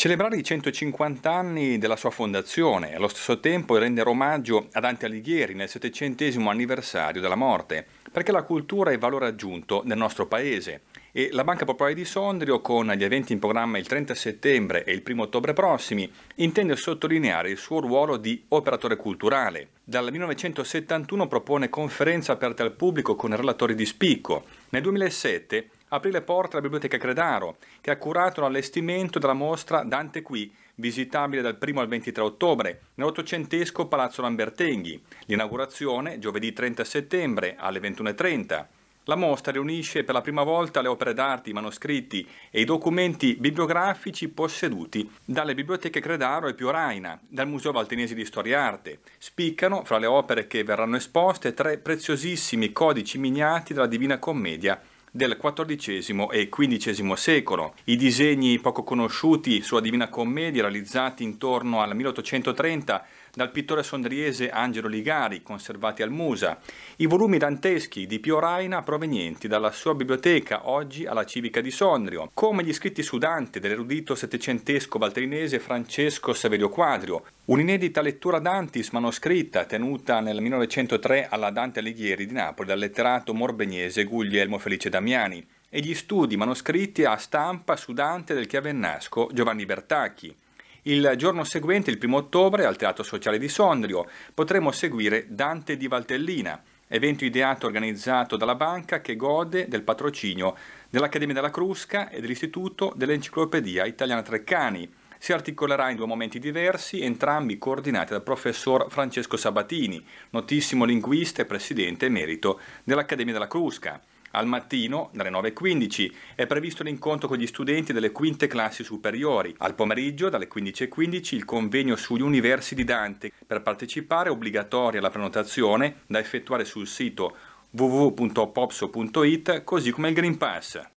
Celebrare i 150 anni della sua fondazione e allo stesso tempo rendere omaggio a Dante Alighieri nel settecentesimo anniversario della morte, perché la cultura è valore aggiunto nel nostro paese e la Banca Popolare di Sondrio, con gli eventi in programma il 30 settembre e il 1 ottobre prossimi, intende sottolineare il suo ruolo di operatore culturale. Dal 1971 propone conferenze aperte al pubblico con relatori di spicco. Nel 2007 aprì le porte alla Biblioteca Credaro, che ha curato l'allestimento della mostra Dante Qui, visitabile dal 1 al 23 ottobre, nell'ottocentesco Palazzo Lambertenghi. L'inaugurazione, giovedì 30 settembre, alle 21.30. La mostra riunisce per la prima volta le opere d'arte, i manoscritti e i documenti bibliografici posseduti dalle biblioteche Credaro e Pioraina, dal Museo Valtenesi di Storia e Arte. Spiccano fra le opere che verranno esposte tre preziosissimi codici miniati della Divina Commedia del XIV e XV secolo. I disegni poco conosciuti sulla Divina Commedia realizzati intorno al 1830 dal pittore sondriese Angelo Ligari, conservati al Musa, i volumi danteschi di Pio Raina provenienti dalla sua biblioteca, oggi alla Civica di Sondrio, come gli scritti su Dante dell'erudito settecentesco valtrinese Francesco Saverio Quadrio, Un'inedita lettura d'Antis manoscritta tenuta nel 1903 alla Dante Alighieri di Napoli dal letterato morbegnese Guglielmo Felice Damiani e gli studi manoscritti a stampa su Dante del Chiavennasco Giovanni Bertacchi. Il giorno seguente, il primo ottobre, al Teatro Sociale di Sondrio potremo seguire Dante di Valtellina, evento ideato e organizzato dalla banca che gode del patrocinio dell'Accademia della Crusca e dell'Istituto dell'Enciclopedia Italiana Treccani si articolerà in due momenti diversi, entrambi coordinati dal professor Francesco Sabatini, notissimo linguista e presidente emerito dell'Accademia della Crusca. Al mattino, dalle 9.15, è previsto l'incontro con gli studenti delle quinte classi superiori. Al pomeriggio, dalle 15.15, il convegno sugli universi di Dante. Per partecipare è obbligatoria la prenotazione da effettuare sul sito www.popso.it così come il Green Pass.